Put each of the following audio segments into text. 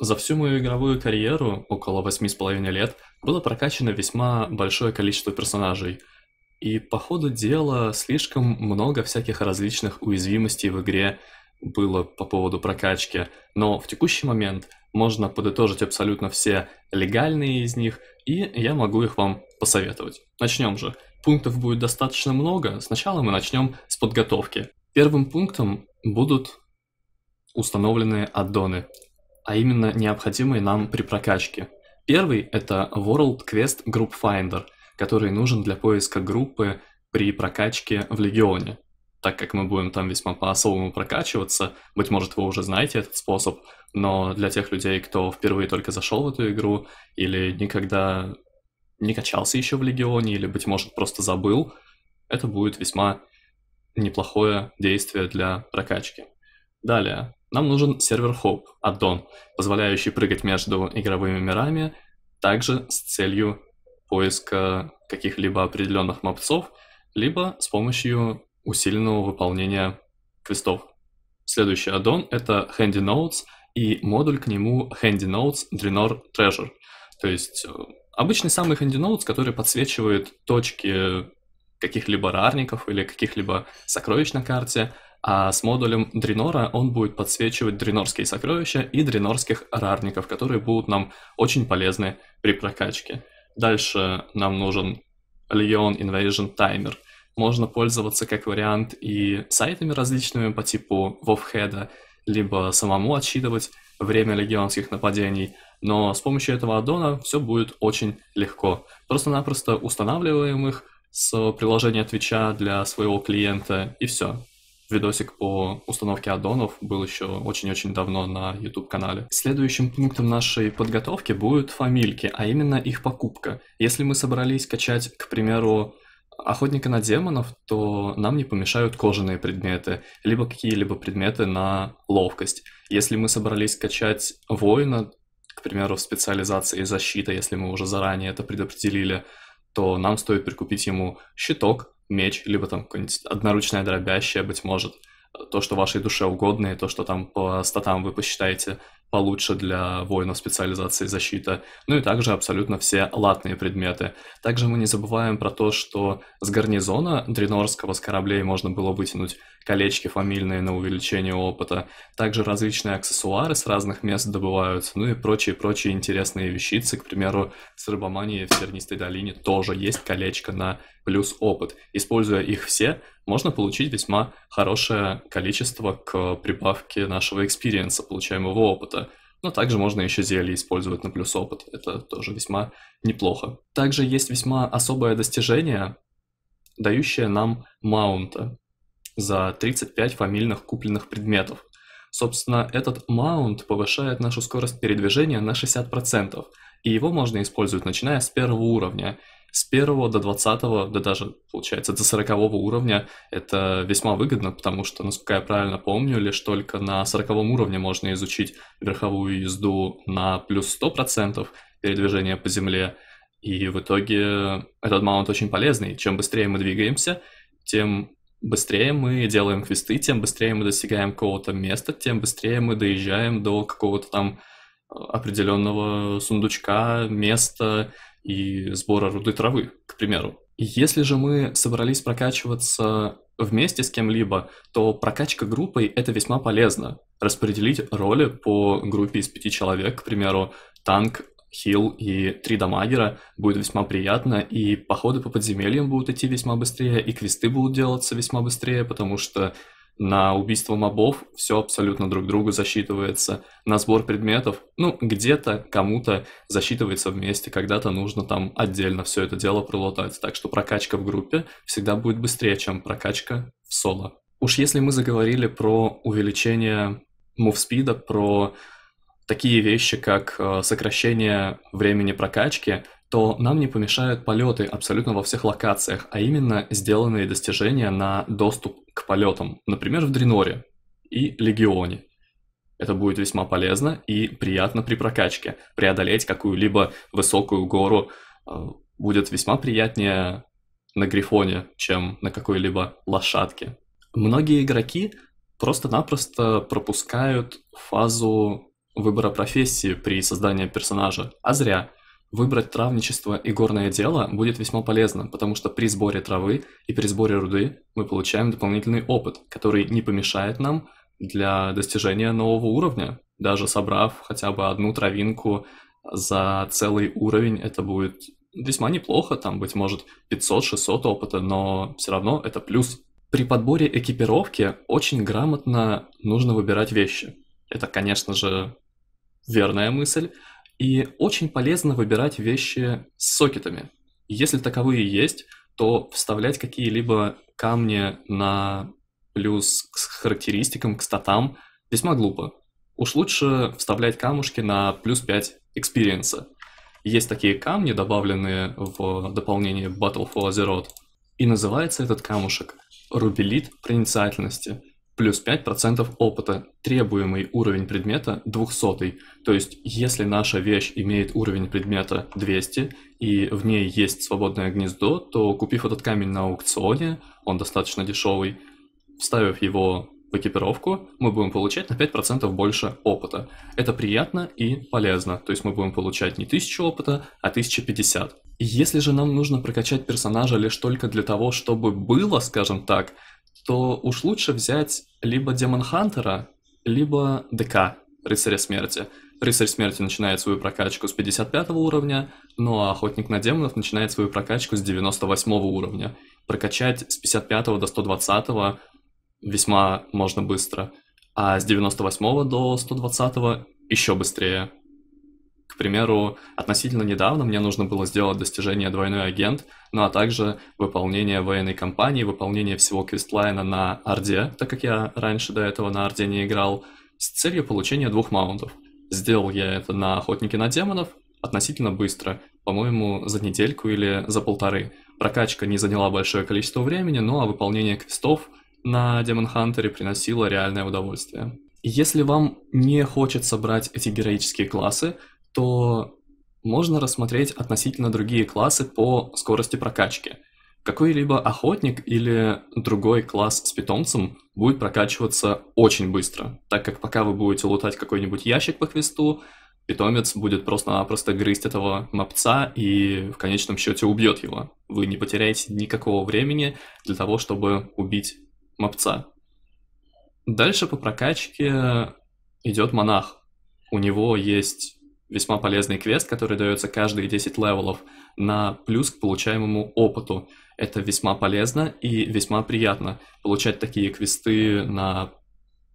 за всю мою игровую карьеру, около восьми с половиной лет, было прокачано весьма большое количество персонажей. И по ходу дела слишком много всяких различных уязвимостей в игре было по поводу прокачки, но в текущий момент можно подытожить абсолютно все легальные из них, и я могу их вам посоветовать. Начнем же. Пунктов будет достаточно много, сначала мы начнем с подготовки. Первым пунктом будут установленные аддоны а именно необходимые нам при прокачке. Первый – это World Quest Group Finder, который нужен для поиска группы при прокачке в Легионе. Так как мы будем там весьма по-особому прокачиваться, быть может, вы уже знаете этот способ, но для тех людей, кто впервые только зашел в эту игру или никогда не качался еще в Легионе, или, быть может, просто забыл, это будет весьма неплохое действие для прокачки. Далее, нам нужен сервер Hope, аддон, позволяющий прыгать между игровыми мирами, также с целью поиска каких-либо определенных мопсов, либо с помощью усиленного выполнения квестов. Следующий аддон — это Handy Notes и модуль к нему Handy Notes Drenor Treasure. То есть э, обычный самый Handy Notes, который подсвечивает точки каких-либо рарников или каких-либо сокровищ на карте, а с модулем Дренора он будет подсвечивать дренорские сокровища и дренорских рарников, которые будут нам очень полезны при прокачке. Дальше нам нужен Leon Invasion Timer. Можно пользоваться как вариант и сайтами различными по типу Вовхеда, либо самому отсчитывать время легионских нападений, но с помощью этого аддона все будет очень легко. Просто-напросто устанавливаем их с приложения Твича для своего клиента и все. Видосик по установке аддонов был еще очень-очень давно на YouTube-канале. Следующим пунктом нашей подготовки будут фамильки, а именно их покупка. Если мы собрались качать, к примеру, охотника на демонов, то нам не помешают кожаные предметы, либо какие-либо предметы на ловкость. Если мы собрались качать воина, к примеру, в специализации защита, если мы уже заранее это предопределили, то нам стоит прикупить ему щиток, меч, либо там какое-нибудь одноручное дробящее, быть может, то, что вашей душе угодно, и то, что там по статам вы посчитаете получше для воинов специализации защита, ну и также абсолютно все латные предметы. Также мы не забываем про то, что с гарнизона Дренорского с кораблей можно было вытянуть колечки фамильные на увеличение опыта, также различные аксессуары с разных мест добываются, ну и прочие-прочие интересные вещицы, к примеру, с рыбоманией в Сернистой долине тоже есть колечко на плюс опыт. Используя их все, можно получить весьма хорошее количество к прибавке нашего экспириенса, получаемого опыта. Но также можно еще зелье использовать на плюс опыт. Это тоже весьма неплохо. Также есть весьма особое достижение, дающее нам маунта за 35 фамильных купленных предметов. Собственно, этот маунт повышает нашу скорость передвижения на 60%, и его можно использовать начиная с первого уровня – с первого до двадцатого, да даже, получается, до сорокового уровня это весьма выгодно, потому что, насколько я правильно помню, лишь только на сороковом уровне можно изучить верховую езду на плюс сто процентов передвижения по земле, и в итоге этот маунт очень полезный. Чем быстрее мы двигаемся, тем быстрее мы делаем квесты, тем быстрее мы достигаем какого-то места, тем быстрее мы доезжаем до какого-то там э, определенного сундучка, места, и сбора руды травы, к примеру. Если же мы собрались прокачиваться вместе с кем-либо, то прокачка группой — это весьма полезно. Распределить роли по группе из пяти человек, к примеру, танк, хил и три дамагера будет весьма приятно, и походы по подземельям будут идти весьма быстрее, и квесты будут делаться весьма быстрее, потому что на убийство мобов все абсолютно друг другу засчитывается, на сбор предметов, ну, где-то кому-то засчитывается вместе, когда-то нужно там отдельно все это дело пролотать. Так что прокачка в группе всегда будет быстрее, чем прокачка в соло. Уж если мы заговорили про увеличение мувспида, про такие вещи, как э, сокращение времени прокачки, то нам не помешают полеты абсолютно во всех локациях, а именно сделанные достижения на доступ к полетам. Например, в Дреноре и Легионе. Это будет весьма полезно и приятно при прокачке. Преодолеть какую-либо высокую гору э, будет весьма приятнее на Грифоне, чем на какой-либо лошадке. Многие игроки просто-напросто пропускают фазу выбора профессии при создании персонажа, а зря – Выбрать травничество и горное дело будет весьма полезно, потому что при сборе травы и при сборе руды мы получаем дополнительный опыт, который не помешает нам для достижения нового уровня. Даже собрав хотя бы одну травинку за целый уровень, это будет весьма неплохо, там, быть может, 500-600 опыта, но все равно это плюс. При подборе экипировки очень грамотно нужно выбирать вещи. Это, конечно же, верная мысль, и очень полезно выбирать вещи с сокетами. Если таковые есть, то вставлять какие-либо камни на плюс к характеристикам, к статам весьма глупо. Уж лучше вставлять камушки на плюс 5 экспириенса. Есть такие камни, добавленные в дополнение Battle for Azeroth, и называется этот камушек «Рубелит проницательности», плюс 5% опыта, требуемый уровень предмета 200. То есть, если наша вещь имеет уровень предмета 200 и в ней есть свободное гнездо, то купив этот камень на аукционе, он достаточно дешевый, вставив его в экипировку, мы будем получать на 5% больше опыта. Это приятно и полезно, то есть мы будем получать не 1000 опыта, а 1050. Если же нам нужно прокачать персонажа лишь только для того, чтобы было, скажем так, то уж лучше взять либо Демон Хантера, либо ДК, Рыцаря Смерти. Рыцарь Смерти начинает свою прокачку с 55 уровня, ну а Охотник на Демонов начинает свою прокачку с 98 уровня. Прокачать с 55 до 120 весьма можно быстро, а с 98 до 120 еще быстрее. К примеру, относительно недавно мне нужно было сделать достижение «Двойной агент», ну а также выполнение военной кампании, выполнение всего квестлайна на Орде, так как я раньше до этого на Орде не играл, с целью получения двух маунтов. Сделал я это на Охотнике на демонов относительно быстро, по-моему, за недельку или за полторы. Прокачка не заняла большое количество времени, ну а выполнение квестов на Demon Hunter приносило реальное удовольствие. Если вам не хочется брать эти героические классы, то можно рассмотреть относительно другие классы по скорости прокачки. Какой-либо охотник или другой класс с питомцем будет прокачиваться очень быстро, так как пока вы будете лутать какой-нибудь ящик по квесту, питомец будет просто-напросто грызть этого мопца и в конечном счете убьет его. Вы не потеряете никакого времени для того, чтобы убить мопца. Дальше по прокачке идет монах. У него есть весьма полезный квест, который дается каждые 10 левелов на плюс к получаемому опыту. Это весьма полезно и весьма приятно получать такие квесты на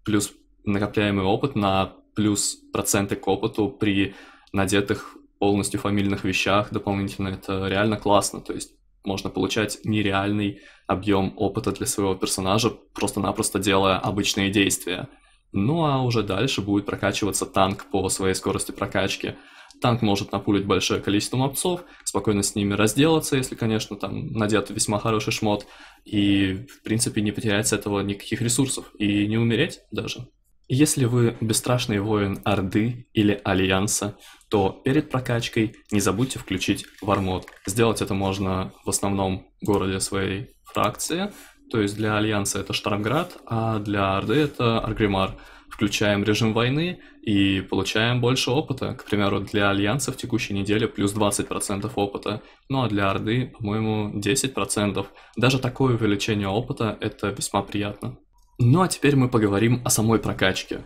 плюс накопляемый опыт, на плюс проценты к опыту при надетых полностью фамильных вещах дополнительно. Это реально классно, то есть можно получать нереальный объем опыта для своего персонажа, просто-напросто делая обычные действия – ну а уже дальше будет прокачиваться танк по своей скорости прокачки. Танк может напулить большое количество мобцов, спокойно с ними разделаться, если, конечно, там надет весьма хороший шмот, и, в принципе, не потерять с этого никаких ресурсов, и не умереть даже. Если вы бесстрашный воин Орды или Альянса, то перед прокачкой не забудьте включить вармод. Сделать это можно в основном городе своей фракции, то есть для Альянса это Штормград, а для Орды это Аргримар. Включаем режим войны и получаем больше опыта. К примеру, для Альянса в текущей неделе плюс 20% опыта, ну а для Орды, по-моему, 10%. Даже такое увеличение опыта – это весьма приятно. Ну а теперь мы поговорим о самой прокачке.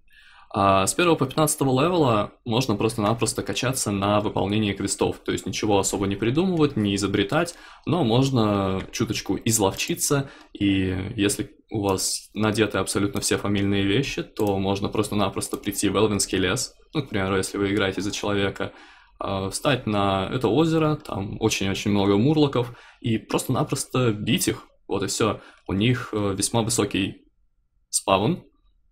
А с 1 по 15 левела можно просто-напросто качаться на выполнение квестов, то есть ничего особо не придумывать, не изобретать, но можно чуточку изловчиться, и если у вас надеты абсолютно все фамильные вещи, то можно просто-напросто прийти в Элвинский лес, ну, к примеру, если вы играете за человека, а, встать на это озеро, там очень-очень много мурлоков, и просто-напросто бить их, вот и все. У них э, весьма высокий спавн,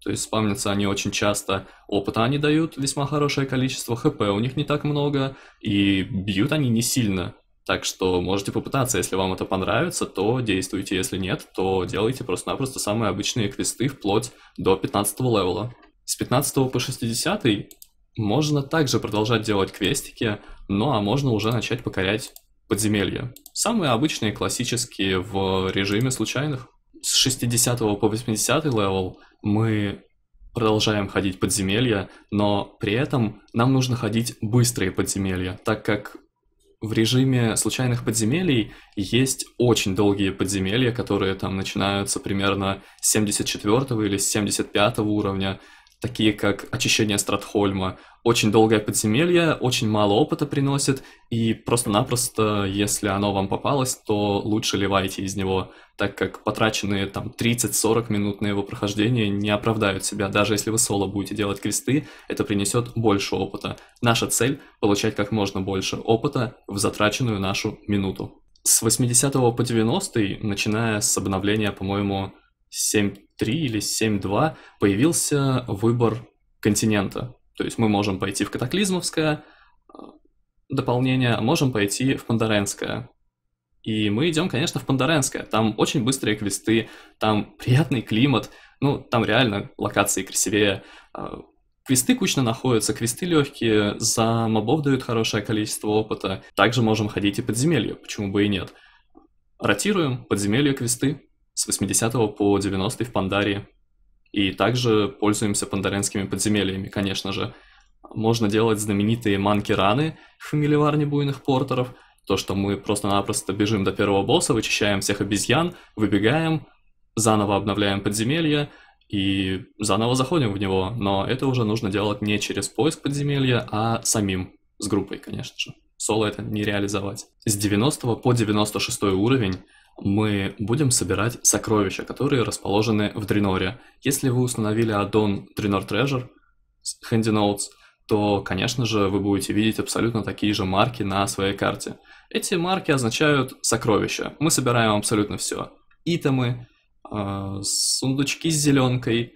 то есть спамнятся они очень часто, опыта они дают весьма хорошее количество, хп у них не так много, и бьют они не сильно. Так что можете попытаться, если вам это понравится, то действуйте, если нет, то делайте просто-напросто самые обычные квесты вплоть до 15 левела. С 15 по 60 можно также продолжать делать квестики, ну а можно уже начать покорять подземелья. Самые обычные, классические в режиме случайных. С 60 по 80 левел мы продолжаем ходить подземелья, но при этом нам нужно ходить быстрые подземелья, так как в режиме случайных подземелий есть очень долгие подземелья, которые там начинаются примерно с 74 или с 75 уровня, такие как «Очищение Стратхольма». Очень долгое подземелье, очень мало опыта приносит, и просто-напросто, если оно вам попалось, то лучше ливайте из него, так как потраченные там 30-40 минут на его прохождение не оправдают себя. Даже если вы соло будете делать кресты это принесет больше опыта. Наша цель — получать как можно больше опыта в затраченную нашу минуту. С 80 по 90 начиная с обновления, по-моему, 7.3 или 7.2 появился выбор континента. То есть мы можем пойти в катаклизмовское э, дополнение, а можем пойти в пандаренское, И мы идем, конечно, в пандаренское. Там очень быстрые квесты, там приятный климат, ну, там реально локации красивее. Э, квесты кучно находятся, квесты легкие, за мобов дают хорошее количество опыта. Также можем ходить и подземелье, почему бы и нет. Ротируем подземелье квесты, с 80 по 90 в Пандарии. И также пользуемся пандаренскими подземельями, конечно же. Можно делать знаменитые манки-раны в миливарне буйных портеров, то, что мы просто-напросто бежим до первого босса, вычищаем всех обезьян, выбегаем, заново обновляем подземелье и заново заходим в него. Но это уже нужно делать не через поиск подземелья, а самим, с группой, конечно же. Соло это не реализовать. С 90 по 96 уровень мы будем собирать сокровища, которые расположены в Дреноре. Если вы установили аддон Drenor Treasure с Handy Notes, то, конечно же, вы будете видеть абсолютно такие же марки на своей карте. Эти марки означают сокровища. Мы собираем абсолютно все. Итемы, э, сундучки с зеленкой,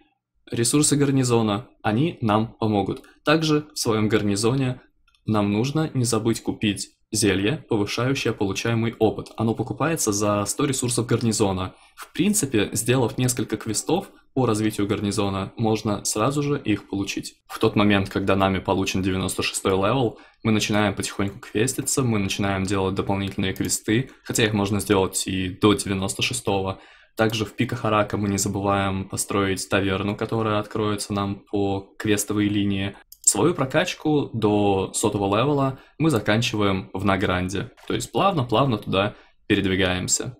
ресурсы гарнизона. Они нам помогут. Также в своем гарнизоне нам нужно не забыть купить зелье, повышающее получаемый опыт. Оно покупается за 100 ресурсов гарнизона. В принципе, сделав несколько квестов по развитию гарнизона, можно сразу же их получить. В тот момент, когда нами получен 96 левел, мы начинаем потихоньку квеститься, мы начинаем делать дополнительные квесты, хотя их можно сделать и до 96 -го. Также в пиках Арака мы не забываем построить таверну, которая откроется нам по квестовой линии. Свою прокачку до сотого левела мы заканчиваем в награнде, то есть плавно-плавно туда передвигаемся.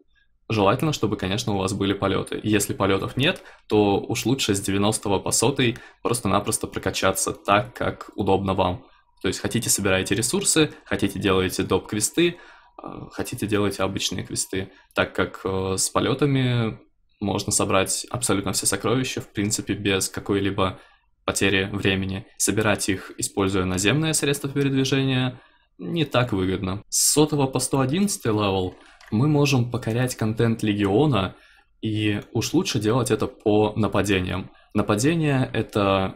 Желательно, чтобы, конечно, у вас были полеты. Если полетов нет, то уж лучше с 90 по 100 просто-напросто прокачаться так, как удобно вам. То есть хотите собираете ресурсы, хотите делаете доп. квесты, э, хотите делаете обычные квесты, так как э, с полетами можно собрать абсолютно все сокровища, в принципе, без какой-либо потери времени. Собирать их, используя наземные средства передвижения, не так выгодно. С сотого по 111 левел мы можем покорять контент Легиона, и уж лучше делать это по нападениям. Нападения — это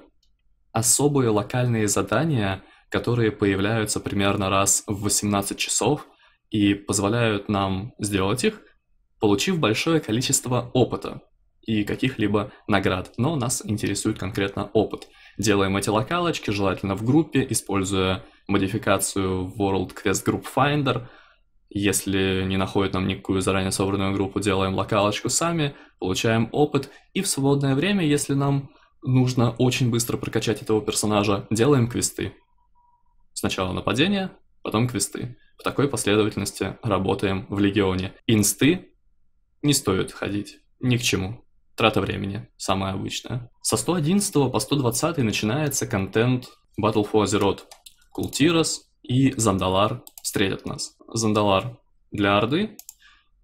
особые локальные задания, которые появляются примерно раз в 18 часов и позволяют нам сделать их, получив большое количество опыта и каких-либо наград, но нас интересует конкретно опыт. Делаем эти локалочки, желательно в группе, используя модификацию World Quest Group Finder. Если не находит нам никакую заранее собранную группу, делаем локалочку сами, получаем опыт, и в свободное время, если нам нужно очень быстро прокачать этого персонажа, делаем квесты. Сначала нападение, потом квесты. В такой последовательности работаем в Легионе. Инсты не стоит ходить ни к чему. Трата времени, самая обычная. Со 111 по 120 начинается контент Battle for Azeroth. Култирос и Зандалар встретят нас. Зандалар для Орды,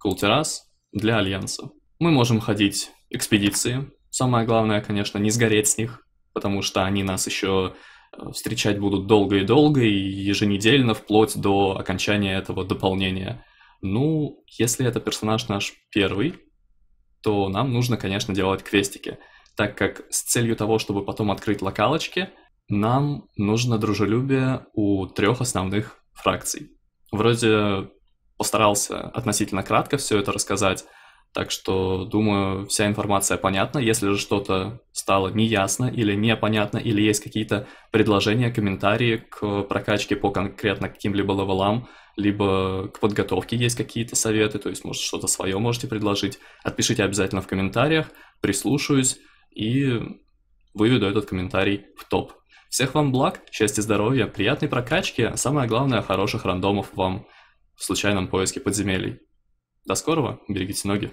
Култирас для Альянса. Мы можем ходить экспедиции. Самое главное, конечно, не сгореть с них, потому что они нас еще э, встречать будут долго и долго, и еженедельно, вплоть до окончания этого дополнения. Ну, если это персонаж наш первый, то нам нужно, конечно, делать квестики, так как с целью того, чтобы потом открыть локалочки, нам нужно дружелюбие у трех основных фракций. Вроде постарался относительно кратко все это рассказать, так что, думаю, вся информация понятна. Если же что-то стало неясно или непонятно, или есть какие-то предложения, комментарии к прокачке по конкретно каким-либо левелам, либо к подготовке есть какие-то советы, то есть, может, что-то свое можете предложить, отпишите обязательно в комментариях, прислушаюсь и выведу этот комментарий в топ. Всех вам благ, счастья, здоровья, приятной прокачки, а самое главное, хороших рандомов вам в случайном поиске подземелий. До скорого, берегите ноги.